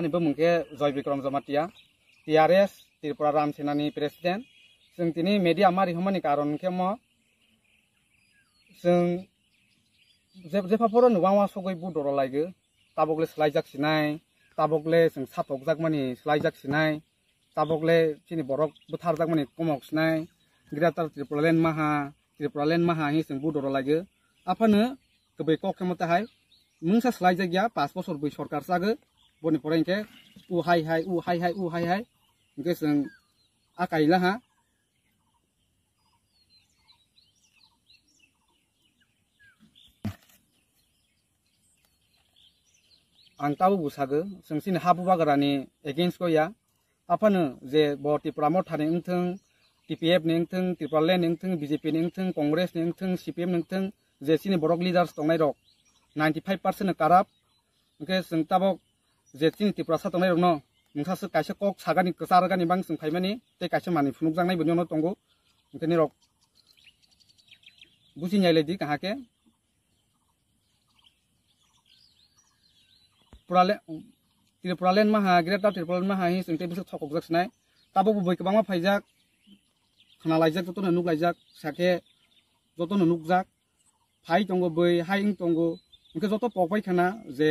आंनिबो मुंखे Jay Bikram Jamatia T R S Tripura राम सेनानि प्रेसिडेन्ट जों दिनै मेडिया मारि हमनि कारनखे म जों जेब जेफाफोर नुवावा सगै बुदर लायगो ताबगले स्लायजाखिनाय ताबगले जों साथकजाकमानि स्लायजाखिनाय ताबगले जोंनि बरक बुथारजाकमानि कमावखिनाय ग्रेटार त्रिपुरालेण्ड माहा त्रिपुरालेण्ड माहानि जों बुदर लायगो आफानो गोबै कखेमताहाय मुंसा स्लायजागिया पास बसर बै सरकार जागो bone poreng ke u हाई हाई u hai हाई u hai hai ke seng akai lah बुसागो जोंसिन गया आफानो जे ब टिप्रामर थानाय नोंथों टिपिएफ नोंथों ने नोंथों बिजेपि नोंथों कंग्रेस ने सीपीएम ने जे सिनि बरक लीडार्स दंनाय रक नाइन्टि फाइभ पार्सेन्ट काराप जे चिं तिप्रा सातनाय रनो नोंथासो कायसे कक सागानि सारगानि बांसिन फायमानि ते कायसे मानि फुनुक जांनाय बनि न दंगो ओंखायनो रक बुजिनायलायदि काहाके पुराले त्रिपुरालेन माहा ग्रेटार त्रिपुरालेन माहा हि सोंते बिसोर थखक जाखिनाय ताबो बुबै गोबां मा फायजाक खाना लायजाक जतनो नुक लायजाक साखे जतनो नुक जाक फाय दंगो बै हाय दंगो ओंखाय जत पक फायखाना जे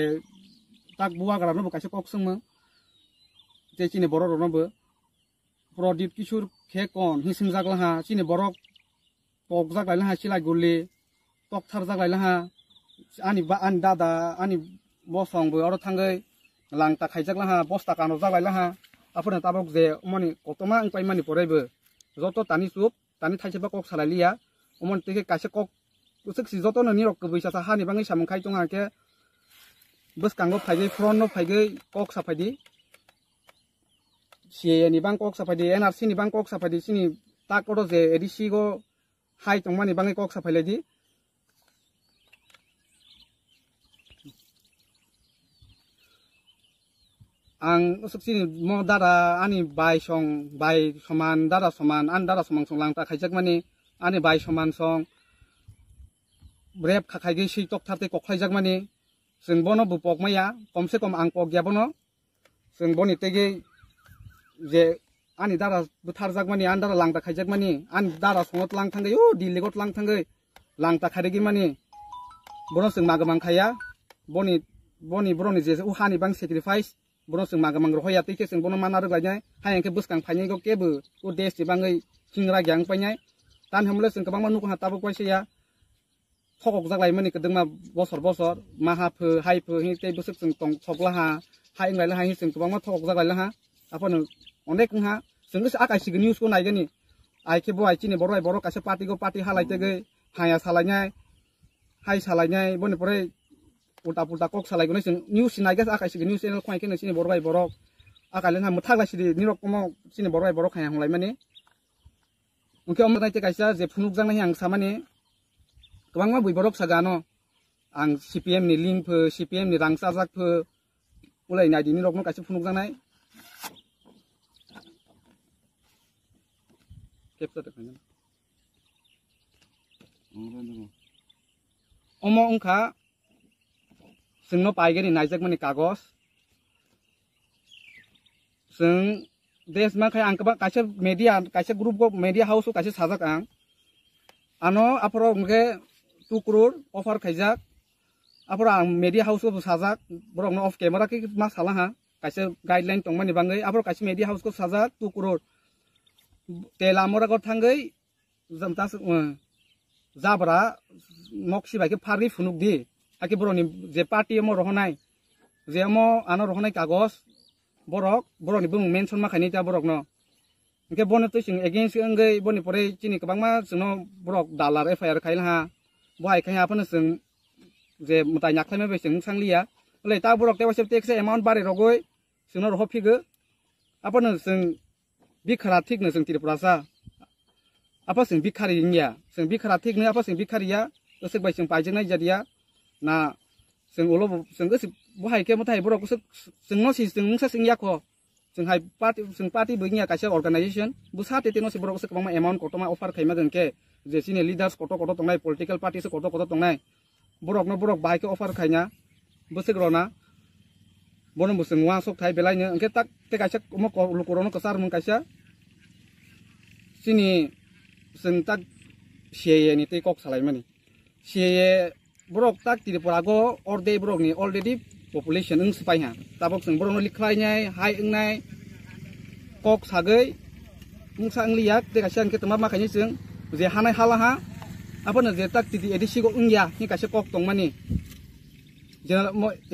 তাক বোৱাগাৰ কাছে কওকচোন মই চিনে বড় ৰণবো প্ৰদীপ কিশোৰ খে কণ সি চিমজাক লাহা চিনে বৰক পক জাক লাইলাহা চিলাই গলি টকথাৰ জাক লাইলাহা আনি আনি দাদা আনি বচংবো আৰু থাংগৈ লাংটা খাইজাক লাহা বস্তা কাণ জাক লাইলাহা আপোনাৰ তাবক যে উমানি কটমা উপায় মানি পৰাইব যত টানি চুপ টানি ঠাইছে বা কক চালাই লিয়া উমান তেখে কাছে কক চি যত নিৰক বৈছা হা নিবাঙি চামুখাই টঙাকৈ বসকাঙ্গ ফাইগে ফ্রন্ন ফাইগে কক সাফাইদি সিএনি বাং কক সাফাইদি এনআরসি নি বাং কক সাফাইদি সিনি তাকড় যে এডিসি গো হাই তংমানি বাঙে কক সাফাইলাইদি আং অসুকসিনি ম দাদা আনি বাই সং বাই সমান দাদা সমান আন দাদা সমান সং লাংটা খাইজাক মানে আনি বাই সমান সং রেপ খাখাইগে সেই তক থাকতে কখাইজাক মানে जों बनो बुपक मैया कम से कम आं पक गैयाबनो जों बनि तेगे जे आंनि दारा बुथारजागमानि आं दारा लांदा खायजागमानि आं दारा संगत लांथांगै ओ दिल्लीगत लांथांगै लांदा खारिगि मानि बनो जों मागोमांखाया बनि बनि बर'नि जे उहानि बां सेक्रिफाइस बनो जों मागोमां रहया तेके जों बनो माना रोगलायनाय हायंखे बुसकां फायनायगौ केबो ओ देश बाङै हिंरा ग्यांग फायनाय तान हमले जों गोबां मानुखौ हाताबो कयसेया थकक जालायमोनि कदोंमा बोसोर बोसोर माहाफो हायफो हिते बोसोर जों तं थकलाहा हाय इंग्लाय लाहा हिसिं गोबां मा थकक जालायलाहा आफोन अनेक नहा जोंसे आकाशिग निउस को नायगनि आइखे बो आइचिनि बर' आइ बर' कासे पार्टि गो पार्टि हालायतेगे हाया सालायनाय हाय सालायनाय बोनि परे उल्टा पुल्टा कक सालायगोन जों निउस नायगे आकाशिग निउस चेनेल खायखे नसिनि बर' आइ बर' आकालेन हा मथाग्लासिदि निरकम सिनि बर' आइ बर' खायहांलाय माने मुखे अमरनायते गाइसा जे फुनुक जानाय हां सामानि गोबां बैबारब सागानो आं सिपिएम नि लिंक सिपिएम नि रांसाजाक उलायनाय दिनै रकनो गासै फुनुकजानाय खेबसा देखायनो অম অংখা जोंन पाइगेरि नायजाक माने कागज जों देश माखाय आं गोबां खायसे मेडिया खायसे ग्रुप मेडिया हाउस खायसे साजाक आं आनो आफोराव उनखे টুকরোর অফার খাইজাক আপনার আং মিডিয়া হাউসকো সাজাক বরং অফ ক্যামেরা কি মা সালা হা কাছে গাইডলাইন টংমানি বাঙ্গই আপর কাছে মেডিয়া হাউস সাজাক টুকরোর তেলা আমরা গর থাঙ্গই যাবরা মকসি ভাইকে ফারি ফুনুক দি আকি বরনি যে পার্টি এম রহনাই যে এম আনো রহনাই কাগজ বরক বরনি বুং মেনশন মাখাইনি তা বরক ন इनके बने तो सिंह एगेंस्ट अंगे बने परे चिनी कबांग मा सुनो ब्रॉक डालर cái wahai kaya pun seng je mutai nyak thai me seng sang lia le ta burok te wasep tek se amount e, bare rogoi seng no hopi ge apon à bi khara bị khai seng tirpura sa bị khai thác khari nya à bi khara bị khai apa seng bi khariya osek bai seng này nai jadia na seng olo seng ge wahai ke mutai burok seng seng no si seng mungsa seng yakho seng hai party seng party bu cái kaisa organization bu sa te te no si burok sek ma amount e, có to mà offer khai khaima gen ke jessine leaders koto koto tong nai political parties koto koto tong nai borok no borok baik offer kainya busik rona bono busing wang sok tai belainya engke tak te kaisa kumo ko lukurono kesar mung sini sing tak sieye ni te kok salai mani sieye borok tak tidak porago orde borok ni already population eng sepai ha tapok sing borok no nyai hai eng nai kok sagai Mungsa sang liak te kaisa engke tema makanya যে হানাই হালা হা আপনার যে তাক দিদি এদি শিগো উংয়া হি কাছে cock টংমানি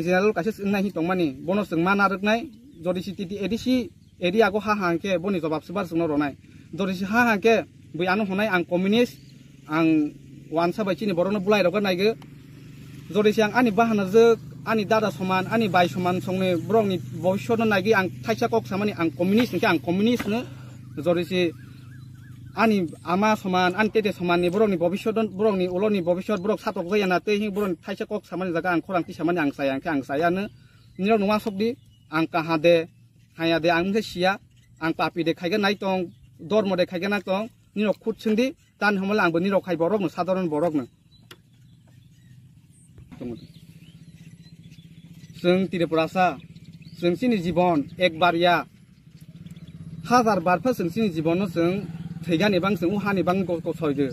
general কাছে নাই হি টংমানি বনস মা নারকনাই যদি সি তিদি এদি সি এদি আগো হা হাঙ্কে বনি জবাব সুবার সুনো রনাই যদি সি হা হাঙ্কে বই আনো হনাই আং কমিউনিস্ট আং ওয়ান সাবাই চিনি বড় বুলাই রকম নাইগো যদি সি আং আনি বাহানা জোক আনি দাদা সমান আনি বাই সমান সঙ্গে ব্রংনি ভবিষ্যৎ নাকি আং থাইসা কক সামানি আং কমিউনিস্ট নাকি আং কমিউনিস্ট যদি সি आंनि आमा समान आं तेते समाननि बर'नि भबिष्यत बर'नि उल'नि भबिष्यत बर' साथक जाया ना तै बर'नि थाइसे कक सामानि जागा आं खरांथि सामानि आं साया आं सायानो निराव नङा सबदि आं काहा दे हाया दे आं मोनसे सिया आं पापि दे खायगोन नाय दं धर्म दे खायगोन नाय दं निराव खुदसोंदि दान हमला आंबो निराव खाय बर'नो साधारन बर'नो जों त्रिपुरासा जोंसिनि जिबन एक बारिया हाजार बारफा जोंसिनि जिबनाव जों thegani bang sung uhani bang go go soi ge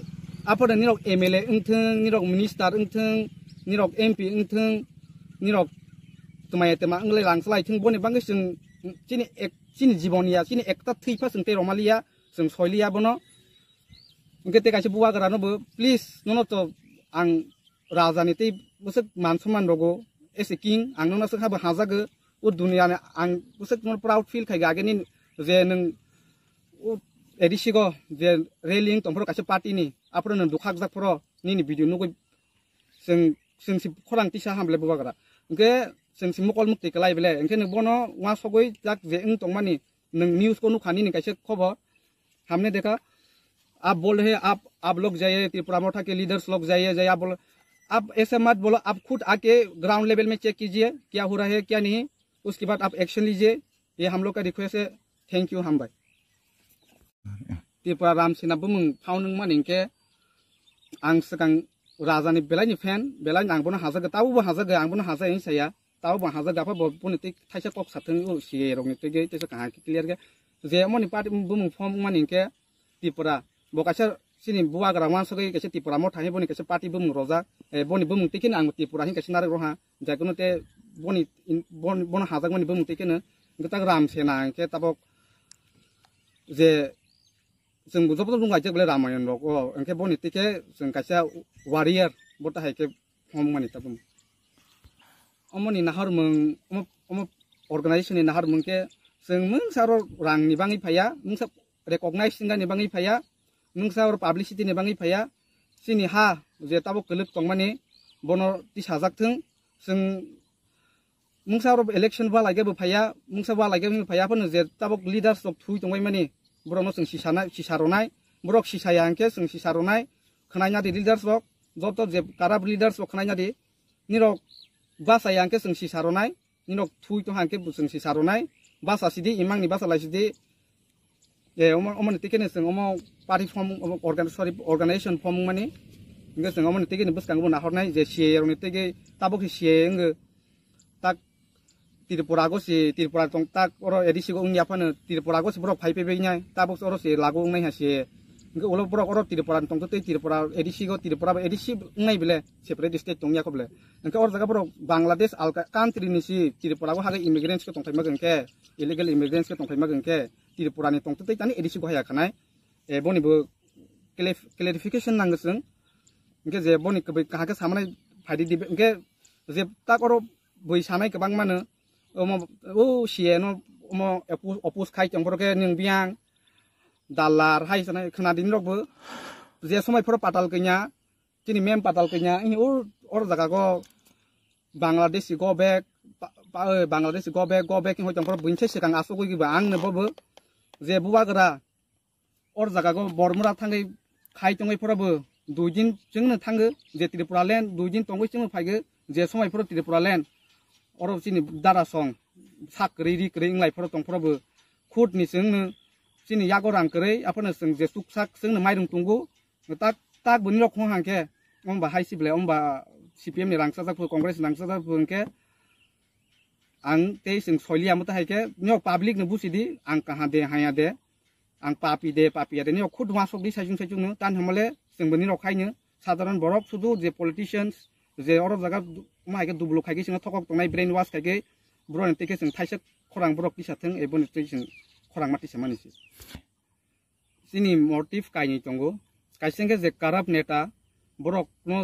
apore nirok MLA engtheng nirok minister engtheng nirok MP engtheng nirok tumaya tema engle lang slai thung bone bang sung chini ek chini jibonia chini ekta thipa sung te romalia sung soilia bono engke te kaise buwa garano bo please nono to ang rajani te busuk man samman rogo as a king ang nono sung haba hazage ur dunia ne ang busuk non proud feel khaiga ge ni je nang erisigo je railing tomphoro kaisa party ni apro nan dukhak jak phoro nini video nugoi sing sing si khorang tisa hamle bubagra angke sing si mokol mukti kalai bele angke ne bono wa sogoi jak je ing tongmani nang news को नुखानी नहीं कैसे खबर हमने देखा आप बोल रहे आप आप लोग जाइए त्रिपुरा मोठा के लीडर्स लोग जाइए जाइए आप बोल आप ऐसे मत बोलो आप खुद आके ग्राउंड लेवल में चेक कीजिए क्या हो रहा है क्या नहीं उसके बाद आप एक्शन लीजिए ये हम लोग का रिक्वेस्ट है थैंक यू हम भाई त्रिपुरा रामसेनाबो मुं फावनों मानेंके आं सिगां राजानि बेलानिफ्राय बेलानि आंबोनो हाजागो तावबो हाजागो आंबोनो हाजायनि साया तावबो हाजागो आफा बबोनिति थाइसे कक साथों उसिये रंनिति गे तेसो जे मनि पार्टी मुं मानके मानेंके त्रिपुरा बकासे सिनि बुवा ग्रामान सगै केसे त्रिपुरा म थाहि बनि केसे पार्टिबो मुं रजा बनि बुमुं आं त्रिपुरा हिं नारे रहा जागोनो ते बनि बन बन हाजागमनि बुमुं रामसेना के ताबक जे जों बुजबो दं गाइजे बोले रामायण रग एंके बनि तिके जों गाइसे वारियर बटा हाइके हम मानि ताबम अमनि नाहर मं अम अर्गेनाइजेशन नि नाहर मंके जों मं सारो रां नि बाङै फाया मं सा रेकगनाइज सिंगा नि बाङै फाया मं सारो पाब्लिसिटी नि बाङै फाया सिनि हा जे ताबो कलक तंमानि बनो ति साजाकथों जों मुंसा इलेक्शन बा लागे बोफाया मुंसा बा लागे बोफायाफोरनो जे ताबक लिडार्स थुइ दंबाय माने borokno chwng sisanai sisaronai borok sisaya hingke chwng sisaronai khwnainadi leaders rok job job jeb corrupt leaders rok khwnainadi nirok basaya hingke chwng sisaronai nirok thui to hangke chwng sisaronai basa sidi imangni basa laisidi e omoni tikene chwng omo party form sorry organization form mani hingke chwng omoni tikene bwskango nahornai je siye rokni tege tabok siye hingge tiripurago si tiripura tong tak oro edi sigo ung yapan tiripurago si borok pai pebe nyai tabok oro si lagu ung nai hasi nge ulo borok oro tiripura tong tu tiripura edi sigo tiripura edi si ngai bile separate state tong yako bile nge oro taka borok bangladesh al country ni si tiripurago haga immigrants ke tong pai magen ke illegal immigrants ke tong pai magen ke tiripura tong tu tani edi sigo haya kanai e boni bo clarification nangasung nge ze boni kabe kahaka samnai phadi dibe nge tak oro boi sanai kabang mana omo o sieno omo opus opus khai tongborke ning biang dalar hai sana khana din rokbo je সময় পর পাতাল কইনা তিনি মেম পাতাল কইনা ই ওর ওর জায়গা গো বাংলাদেশি গো ব্যাগ বাংলাদেশি গো ব্যাগ গো ব্যাগ হই তংকর বুইনছে সিকাং আসো কই গিবা আং নেববো যে বুবা গরা ওর জায়গা গো বর্মরা থাঙ্গই খাই তঙ্গই পরবো দুই দিন जोंनो थाङो जे त्रिपुरा लेण्ड दुइ दिन तंगै जोङो फायगो जे समायफोर त्रिपुरा लेण्ड अरब जोंनि दारासं साकरि रिकरि इंलायफोर दंफोराबो खुदनि जोंनो जोंनि यागर आंकरै आफोरनो जों जे तुकसाक जोंनो माइरं दंगौ ताक ताक बोनि रखं हांखे होमबा हाइ सिबिलाय होमबा सिपिएमनि रांसाजाफोर कंग्रेसनि आं ते जों सलियामता हाइखे नियाव पाब्लिकनो बुसिदि आं काहा दे हाया दे आं पापि दे पापि आरो नियाव खुद वासकनि साइजुं साइजुंनो तान हमले जोंबोनि रखायनो साधारन बरफ सुदु जे पलिटिशियान्स যে অর জায়গা মাইকে দুবলু খাইকে সিনা থকক তনাই ব্রেন ওয়াশ খাইকে ব্রন টেকে সিন থাইসে খরাং ব্রক পিসাথং এই বনে টেকে সিন খরাং মাটিসে মানিসে সিনি মর্টিভ কাইনি চঙ্গো কাইসেঙ্গে যে কারাপ নেতা ব্রক নো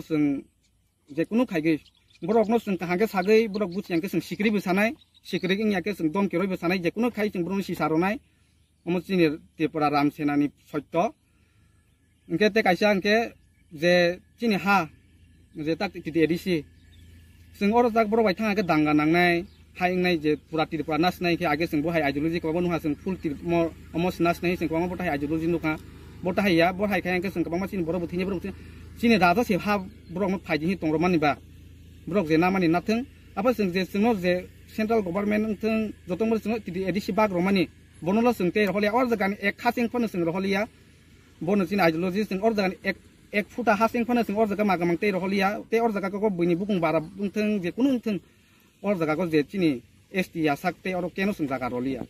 যে কোনো খাইগে ব্রক নো সিন হাঙ্গে সাগৈ ব্রক বুচিয়াঙ্গে সিন সিকরি বসানাই সিকরি গিয়াকে সিন বসানাই যে কোনো খাই সিন ব্রন সিসারনাই আমার চিনি ত্রিপুরা রামসেনানি সত্য ইনকে তে কাইসা যে চিনি হা যে তাক তেতিয়া এৰিছে চিঙৰ তাক বৰ বাইথাঙাকে দাঙা নাংনাই হাই নাই যে পুৰা তিৰ পৰা নাচ নাই সেই আগে চিং বহাই আইডিঅলজি কবাব নোহোৱা চিং ফুল তিৰ মোৰ অমচ নাচ নাই চিং কবাব বৰাই আইডিঅলজি নোখা বৰ হাইয়া বৰ হাই খাই এনেকৈ চিং কবা চিনি বৰ বুঠিনি বৰ চিনি দাদা চি হা বৰক মোৰ ফাইদিহি টংৰ মানিবা বৰক যে না মানি নাথং আপোনাৰ চিং যে চিঙৰ যে চেণ্ট্ৰেল গভৰ্ণমেণ্ট যত মোৰ চিঙৰ তিতি এডিচি বাঘ ৰমানি বনলৈ চিং তে ৰহলীয়া অৰ জেগা এক খা চিংখন চিং ৰহলীয়া বনচিন আইডিঅলজি চিং অৰ জেগা এক एक फुट हा सिंखने सिं और जगह मा गमंग तेर होलिया ते और जगह को बुनि बुकुं बारा बुंथों जे कुनुंथों और जगह को जे चिनी एसटी या सकते और केनो सिं जगह रोलिया